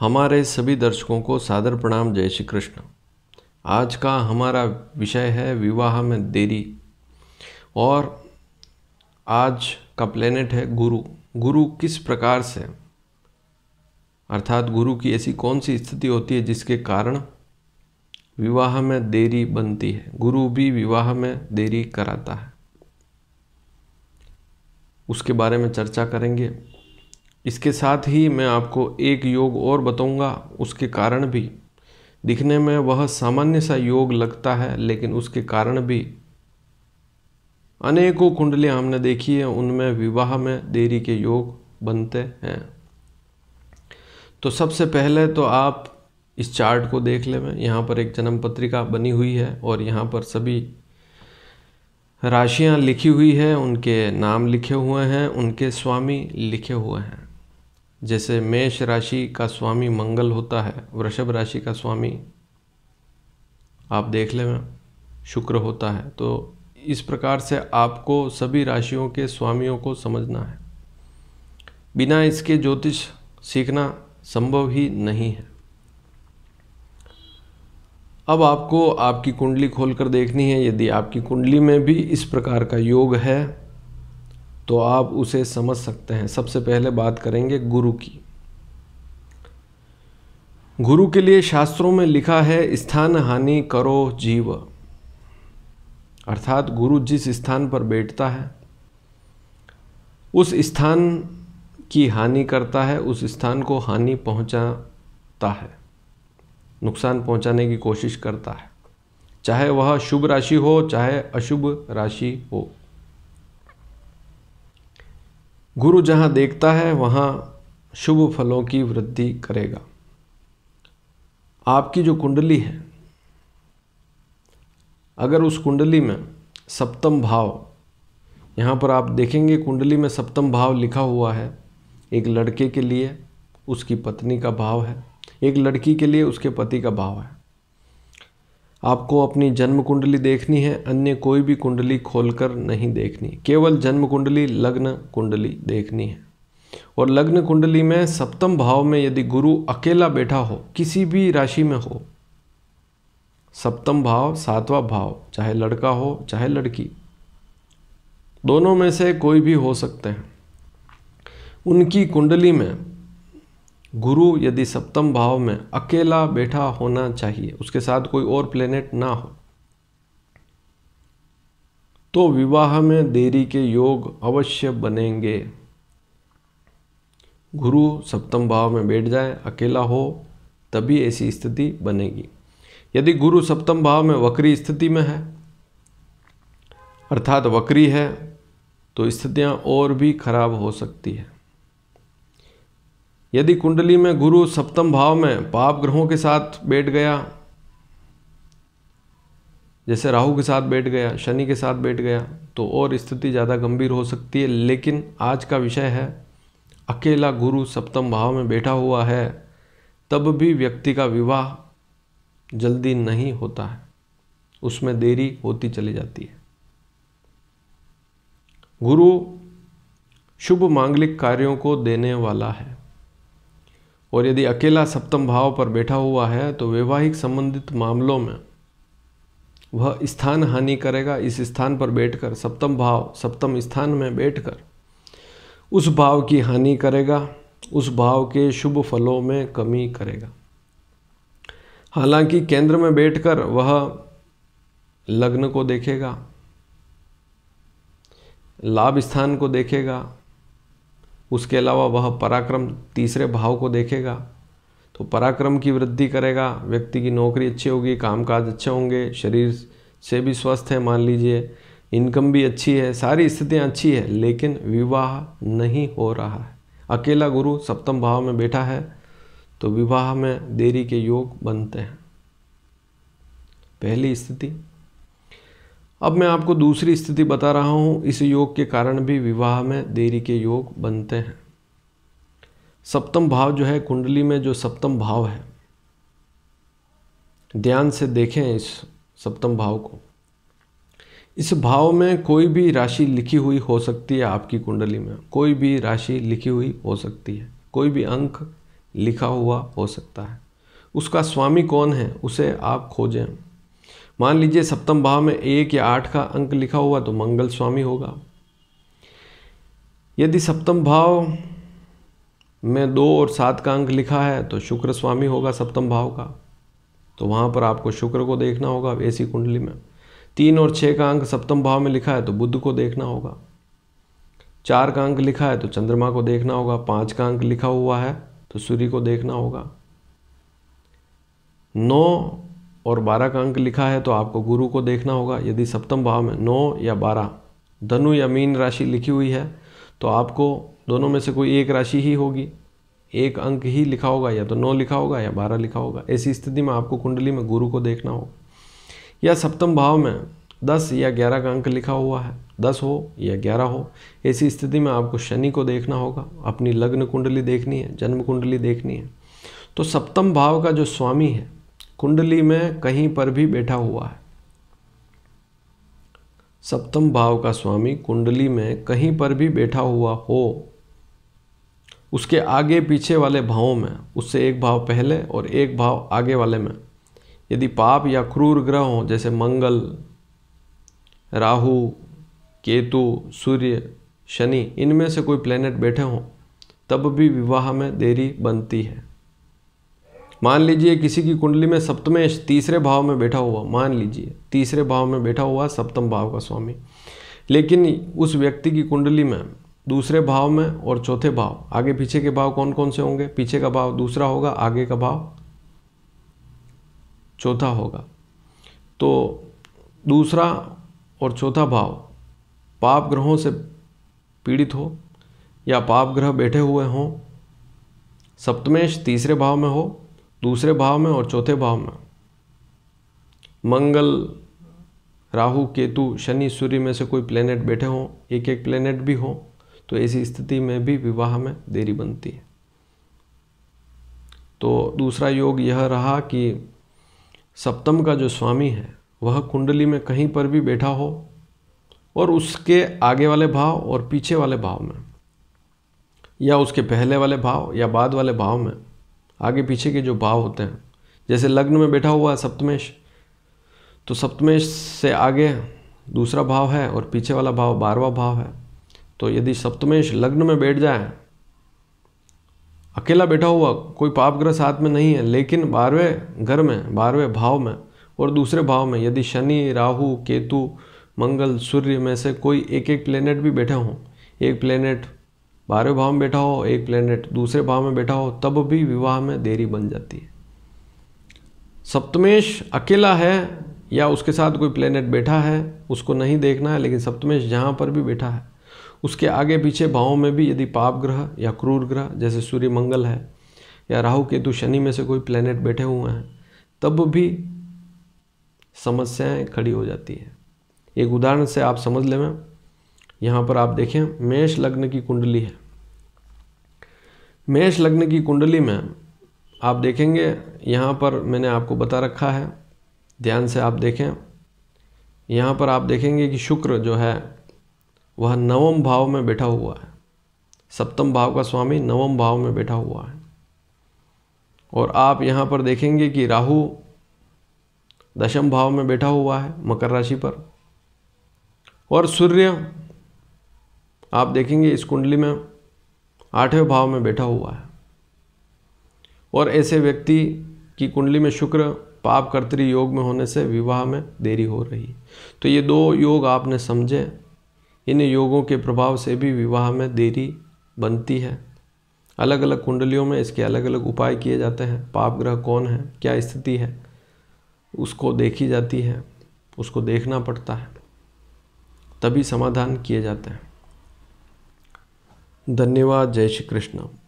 हमारे सभी दर्शकों को सादर प्रणाम जय श्री कृष्ण आज का हमारा विषय है विवाह में देरी और आज का प्लेनेट है गुरु गुरु किस प्रकार से अर्थात गुरु की ऐसी कौन सी स्थिति होती है जिसके कारण विवाह में देरी बनती है गुरु भी विवाह में देरी कराता है उसके बारे में चर्चा करेंगे इसके साथ ही मैं आपको एक योग और बताऊंगा उसके कारण भी दिखने में वह सामान्य सा योग लगता है लेकिन उसके कारण भी अनेकों कुंडलियाँ हमने देखी है उनमें विवाह में देरी के योग बनते हैं तो सबसे पहले तो आप इस चार्ट को देख ले में यहाँ पर एक जन्म पत्रिका बनी हुई है और यहाँ पर सभी राशियाँ लिखी हुई है उनके नाम लिखे हुए हैं उनके स्वामी लिखे हुए हैं जैसे मेष राशि का स्वामी मंगल होता है वृषभ राशि का स्वामी आप देख ले शुक्र होता है तो इस प्रकार से आपको सभी राशियों के स्वामियों को समझना है बिना इसके ज्योतिष सीखना संभव ही नहीं है अब आपको आपकी कुंडली खोलकर देखनी है यदि आपकी कुंडली में भी इस प्रकार का योग है तो आप उसे समझ सकते हैं सबसे पहले बात करेंगे गुरु की गुरु के लिए शास्त्रों में लिखा है स्थान हानि करो जीव अर्थात गुरु जिस स्थान पर बैठता है उस स्थान की हानि करता है उस स्थान को हानि पहुंचाता है नुकसान पहुंचाने की कोशिश करता है चाहे वह शुभ राशि हो चाहे अशुभ राशि हो गुरु जहाँ देखता है वहाँ शुभ फलों की वृद्धि करेगा आपकी जो कुंडली है अगर उस कुंडली में सप्तम भाव यहाँ पर आप देखेंगे कुंडली में सप्तम भाव लिखा हुआ है एक लड़के के लिए उसकी पत्नी का भाव है एक लड़की के लिए उसके पति का भाव है आपको अपनी जन्म कुंडली देखनी है अन्य कोई भी कुंडली खोलकर नहीं देखनी केवल जन्म कुंडली लग्न कुंडली देखनी है और लग्न कुंडली में सप्तम भाव में यदि गुरु अकेला बैठा हो किसी भी राशि में हो सप्तम भाव सातवां भाव चाहे लड़का हो चाहे लड़की दोनों में से कोई भी हो सकते हैं उनकी कुंडली में गुरु यदि सप्तम भाव में अकेला बैठा होना चाहिए उसके साथ कोई और प्लेनेट ना हो तो विवाह में देरी के योग अवश्य बनेंगे गुरु सप्तम भाव में बैठ जाए अकेला हो तभी ऐसी स्थिति बनेगी यदि गुरु सप्तम भाव में वक्री स्थिति में है अर्थात वक्री है तो स्थितियाँ और भी खराब हो सकती है यदि कुंडली में गुरु सप्तम भाव में पाप ग्रहों के साथ बैठ गया जैसे राहु के साथ बैठ गया शनि के साथ बैठ गया तो और स्थिति ज़्यादा गंभीर हो सकती है लेकिन आज का विषय है अकेला गुरु सप्तम भाव में बैठा हुआ है तब भी व्यक्ति का विवाह जल्दी नहीं होता है उसमें देरी होती चली जाती है गुरु शुभ मांगलिक कार्यों को देने वाला है और यदि अकेला सप्तम भाव पर बैठा हुआ है तो वैवाहिक संबंधित मामलों में वह स्थान हानि करेगा इस स्थान पर बैठकर सप्तम भाव सप्तम स्थान में बैठकर उस भाव की हानि करेगा उस भाव के शुभ फलों में कमी करेगा हालांकि केंद्र में बैठकर वह लग्न को देखेगा लाभ स्थान को देखेगा उसके अलावा वह पराक्रम तीसरे भाव को देखेगा तो पराक्रम की वृद्धि करेगा व्यक्ति की नौकरी अच्छी होगी कामकाज अच्छे होंगे शरीर से भी स्वस्थ है मान लीजिए इनकम भी अच्छी है सारी स्थितियाँ अच्छी है लेकिन विवाह नहीं हो रहा है अकेला गुरु सप्तम भाव में बैठा है तो विवाह में देरी के योग बनते हैं पहली स्थिति अब मैं आपको दूसरी स्थिति बता रहा हूँ इस योग के कारण भी विवाह में देरी के योग बनते हैं सप्तम भाव जो है कुंडली में जो सप्तम भाव है ध्यान से देखें इस सप्तम भाव को इस भाव में कोई भी राशि लिखी हुई हो सकती है आपकी कुंडली में कोई भी राशि लिखी हुई हो सकती है कोई भी अंक लिखा हुआ हो सकता है उसका स्वामी कौन है उसे आप खोजें मान लीजिए सप्तम भाव में एक या आठ का अंक लिखा हुआ तो मंगल स्वामी होगा यदि सप्तम भाव में दो और सात का अंक लिखा है तो शुक्र स्वामी होगा सप्तम भाव का तो वहाँ पर आपको शुक्र को देखना होगा ऐसी कुंडली में तीन और छः का अंक सप्तम भाव में लिखा है तो बुद्ध को देखना होगा चार का अंक लिखा है तो चंद्रमा को देखना होगा पाँच का अंक लिखा हुआ है तो सूर्य को देखना होगा नौ और बारह का अंक लिखा है तो आपको गुरु को देखना होगा यदि सप्तम भाव में नौ या बारह धनु या मीन राशि लिखी हुई है तो आपको दोनों में से कोई एक राशि ही होगी एक अंक ही लिखा होगा या तो नौ लिखा होगा या बारह लिखा होगा ऐसी स्थिति में आपको कुंडली में गुरु को देखना होगा या सप्तम भाव में दस या ग्यारह का अंक लिखा हुआ है दस हो या ग्यारह हो ऐसी स्थिति में आपको शनि को देखना होगा अपनी लग्न कुंडली देखनी है जन्म कुंडली देखनी है तो सप्तम भाव का जो स्वामी है कुंडली में कहीं पर भी बैठा हुआ है सप्तम भाव का स्वामी कुंडली में कहीं पर भी बैठा हुआ हो उसके आगे पीछे वाले भावों में उससे एक भाव पहले और एक भाव आगे वाले में यदि पाप या क्रूर ग्रह हो जैसे मंगल राहु केतु सूर्य शनि इनमें से कोई प्लेनेट बैठे हों तब भी विवाह में देरी बनती है मान लीजिए किसी की कुंडली में सप्तमेश तीसरे भाव में बैठा हुआ मान लीजिए तीसरे भाव में बैठा हुआ सप्तम भाव का स्वामी लेकिन उस व्यक्ति की कुंडली में दूसरे भाव में और चौथे भाव आगे पीछे के भाव कौन कौन से होंगे पीछे का भाव दूसरा होगा आगे का भाव चौथा होगा तो दूसरा और चौथा भाव पाप ग्रहों से पीड़ित हो या पाप ग्रह बैठे हुए हों सप्तमेश तीसरे भाव में हो दूसरे भाव में और चौथे भाव में मंगल राहु केतु शनि सूर्य में से कोई प्लेनेट बैठे हों एक एक प्लेनेट भी हो तो ऐसी स्थिति में भी विवाह में देरी बनती है तो दूसरा योग यह रहा कि सप्तम का जो स्वामी है वह कुंडली में कहीं पर भी बैठा हो और उसके आगे वाले भाव और पीछे वाले भाव में या उसके पहले वाले भाव या बाद वाले भाव में आगे पीछे के जो भाव होते हैं जैसे लग्न में बैठा हुआ है सप्तमेश तो सप्तमेश से आगे दूसरा भाव है और पीछे वाला भाव बारवा भाव है तो यदि सप्तमेश लग्न में बैठ जाए अकेला बैठा हुआ कोई पापग्रह साथ में नहीं है लेकिन बारहवें घर में बारहवें भाव में और दूसरे भाव में यदि शनि राहु केतु मंगल सूर्य में से कोई एक एक प्लेनेट भी बैठे हों एक प्लेनेट बारहवें भाव में बैठा हो एक प्लेनेट दूसरे भाव में बैठा हो तब भी विवाह में देरी बन जाती है सप्तमेश अकेला है या उसके साथ कोई प्लेनेट बैठा है उसको नहीं देखना है लेकिन सप्तमेश जहाँ पर भी बैठा है उसके आगे पीछे भावों में भी यदि पाप ग्रह या क्रूर ग्रह जैसे सूर्य मंगल है या राहु केतु शनि में से कोई प्लेनेट बैठे हुए हैं तब भी समस्याएं खड़ी हो जाती है एक उदाहरण से आप समझ लें यहाँ पर आप देखें मेष लग्न की कुंडली है मेष लग्न की कुंडली में आप देखेंगे यहाँ पर मैंने आपको बता रखा है ध्यान से आप देखें यहाँ पर आप देखेंगे कि शुक्र जो है वह नवम भाव में बैठा हुआ है सप्तम भाव का स्वामी नवम भाव में बैठा हुआ है और आप यहाँ पर देखेंगे कि राहु दशम भाव में बैठा हुआ है मकर राशि पर और सूर्य आप देखेंगे इस कुंडली में आठवें भाव में बैठा हुआ है और ऐसे व्यक्ति की कुंडली में शुक्र पाप कर्तरी योग में होने से विवाह में देरी हो रही तो ये दो योग आपने समझे इन योगों के प्रभाव से भी विवाह में देरी बनती है अलग अलग कुंडलियों में इसके अलग अलग उपाय किए जाते हैं पाप ग्रह कौन है क्या स्थिति है उसको देखी जाती है उसको देखना पड़ता है तभी समाधान किए जाते हैं धन्यवाद जय श्री कृष्ण